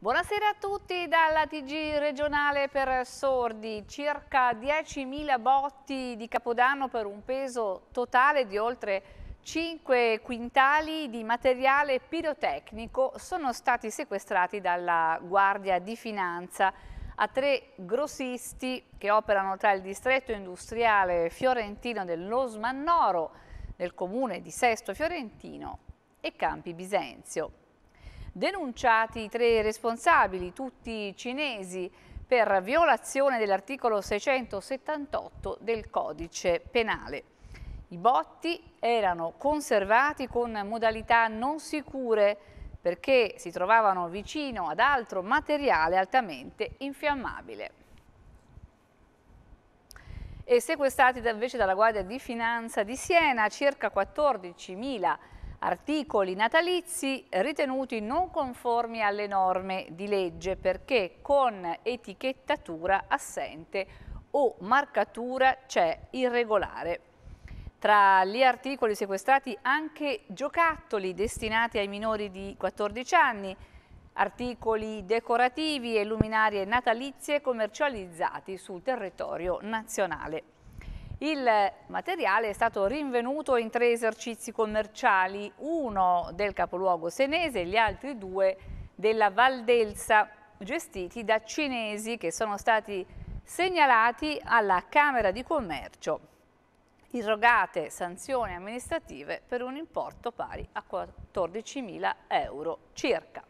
Buonasera a tutti dalla TG regionale per sordi, circa 10.000 botti di Capodanno per un peso totale di oltre 5 quintali di materiale pirotecnico sono stati sequestrati dalla Guardia di Finanza a tre grossisti che operano tra il distretto industriale fiorentino dell'Osmannoro nel comune di Sesto Fiorentino e Campi Bisenzio denunciati i tre responsabili, tutti cinesi, per violazione dell'articolo 678 del codice penale. I botti erano conservati con modalità non sicure perché si trovavano vicino ad altro materiale altamente infiammabile e sequestrati invece dalla Guardia di Finanza di Siena circa 14.000 articoli natalizi ritenuti non conformi alle norme di legge perché con etichettatura assente o marcatura c'è cioè irregolare. Tra gli articoli sequestrati anche giocattoli destinati ai minori di 14 anni, articoli decorativi e luminarie natalizie commercializzati sul territorio nazionale. Il materiale è stato rinvenuto in tre esercizi commerciali, uno del capoluogo senese e gli altri due della Valdelsa, gestiti da cinesi che sono stati segnalati alla Camera di Commercio, irrogate sanzioni amministrative per un importo pari a 14.000 euro circa.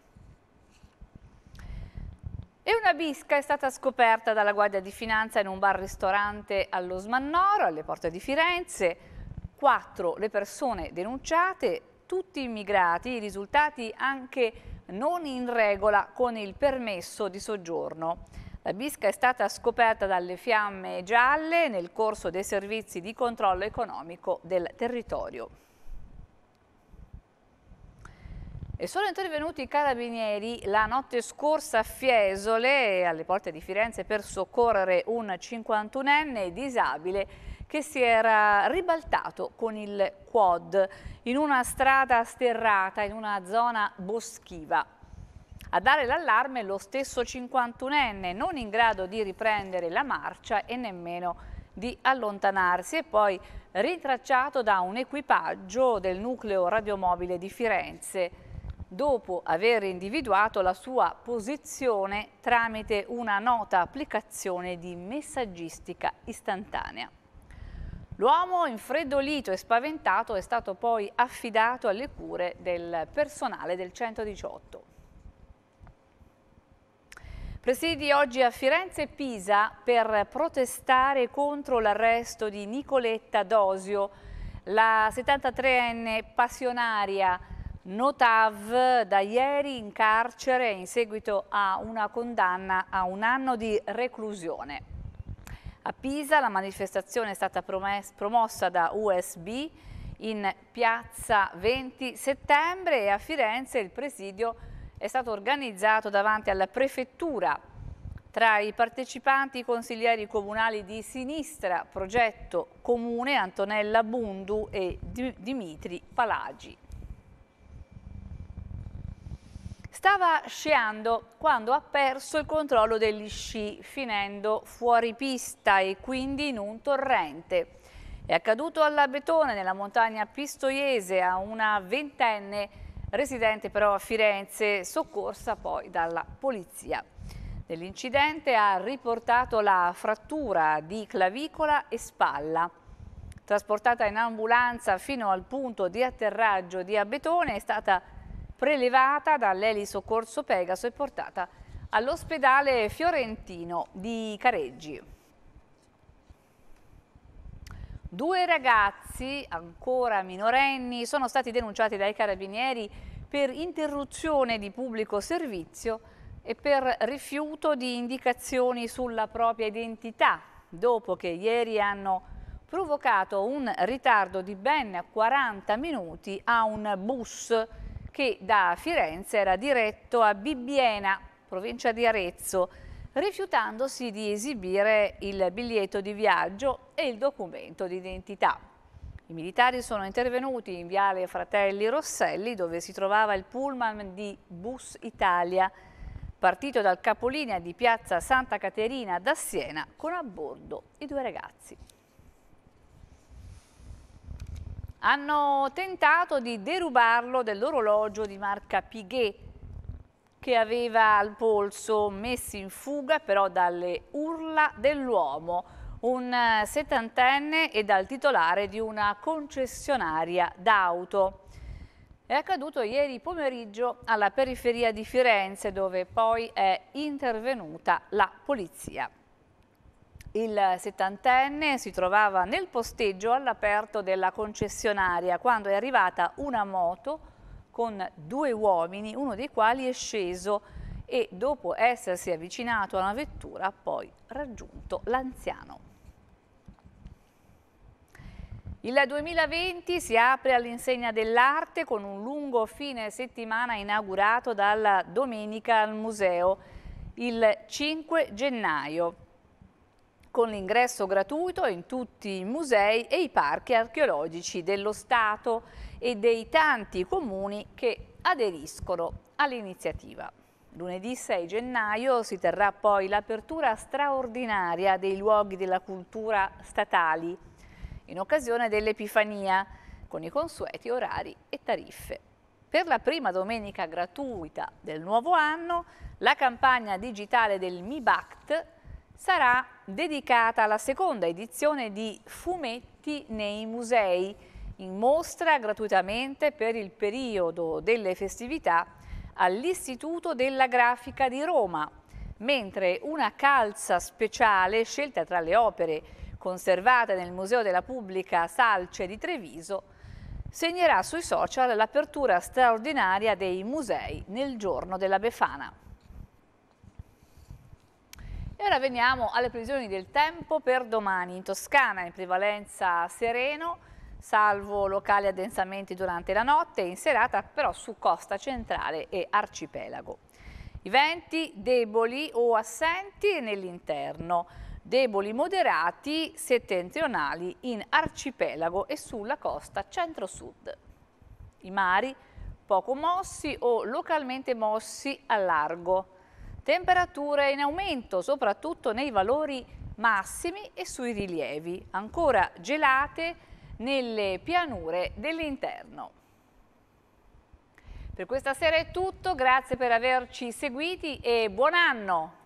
E una bisca è stata scoperta dalla Guardia di Finanza in un bar-ristorante allo Smannoro, alle porte di Firenze. Quattro le persone denunciate, tutti immigrati, i risultati anche non in regola con il permesso di soggiorno. La bisca è stata scoperta dalle fiamme gialle nel corso dei servizi di controllo economico del territorio. E sono intervenuti i carabinieri la notte scorsa a Fiesole, alle porte di Firenze, per soccorrere un 51enne disabile che si era ribaltato con il quad in una strada sterrata, in una zona boschiva. A dare l'allarme lo stesso 51enne, non in grado di riprendere la marcia e nemmeno di allontanarsi e poi ritracciato da un equipaggio del nucleo radiomobile di Firenze dopo aver individuato la sua posizione tramite una nota applicazione di messaggistica istantanea. L'uomo infreddolito e spaventato è stato poi affidato alle cure del personale del 118. Presidi oggi a Firenze e Pisa per protestare contro l'arresto di Nicoletta Dosio, la 73enne passionaria Notav da ieri in carcere in seguito a una condanna a un anno di reclusione. A Pisa la manifestazione è stata promossa da USB in piazza 20 settembre e a Firenze il presidio è stato organizzato davanti alla prefettura. Tra i partecipanti i consiglieri comunali di sinistra, progetto comune Antonella Bundu e Dimitri Palagi. Stava sciando quando ha perso il controllo degli sci, finendo fuori pista e quindi in un torrente. È accaduto alla Betone, nella montagna pistoiese, a una ventenne residente però a Firenze, soccorsa poi dalla polizia. Nell'incidente ha riportato la frattura di clavicola e spalla. Trasportata in ambulanza fino al punto di atterraggio di Abetone è stata prelevata dall'eli soccorso Pegaso e portata all'ospedale fiorentino di Careggi. Due ragazzi, ancora minorenni, sono stati denunciati dai carabinieri per interruzione di pubblico servizio e per rifiuto di indicazioni sulla propria identità, dopo che ieri hanno provocato un ritardo di ben 40 minuti a un bus che da Firenze era diretto a Bibbiena, provincia di Arezzo, rifiutandosi di esibire il biglietto di viaggio e il documento d'identità. I militari sono intervenuti in viale Fratelli Rosselli dove si trovava il pullman di Bus Italia, partito dal capolinea di piazza Santa Caterina da Siena con a bordo i due ragazzi hanno tentato di derubarlo dell'orologio di marca Piguet che aveva al polso messi in fuga però dalle urla dell'uomo, un settantenne e dal titolare di una concessionaria d'auto. È accaduto ieri pomeriggio alla periferia di Firenze dove poi è intervenuta la polizia. Il settantenne si trovava nel posteggio all'aperto della concessionaria quando è arrivata una moto con due uomini, uno dei quali è sceso e dopo essersi avvicinato a una vettura ha poi raggiunto l'anziano. Il 2020 si apre all'insegna dell'arte con un lungo fine settimana inaugurato dalla Domenica al Museo il 5 gennaio con l'ingresso gratuito in tutti i musei e i parchi archeologici dello Stato e dei tanti comuni che aderiscono all'iniziativa. Lunedì 6 gennaio si terrà poi l'apertura straordinaria dei luoghi della cultura statali in occasione dell'Epifania con i consueti orari e tariffe. Per la prima domenica gratuita del nuovo anno, la campagna digitale del MIBACT sarà dedicata alla seconda edizione di Fumetti nei musei, in mostra gratuitamente per il periodo delle festività all'Istituto della Grafica di Roma, mentre una calza speciale scelta tra le opere conservate nel Museo della Pubblica Salce di Treviso segnerà sui social l'apertura straordinaria dei musei nel giorno della Befana. E ora veniamo alle previsioni del tempo per domani. In Toscana in prevalenza sereno, salvo locali addensamenti durante la notte, in serata però su costa centrale e arcipelago. I venti deboli o assenti nell'interno, deboli moderati settentrionali in arcipelago e sulla costa centro-sud. I mari poco mossi o localmente mossi a largo Temperature in aumento, soprattutto nei valori massimi e sui rilievi, ancora gelate nelle pianure dell'interno. Per questa sera è tutto, grazie per averci seguiti e buon anno!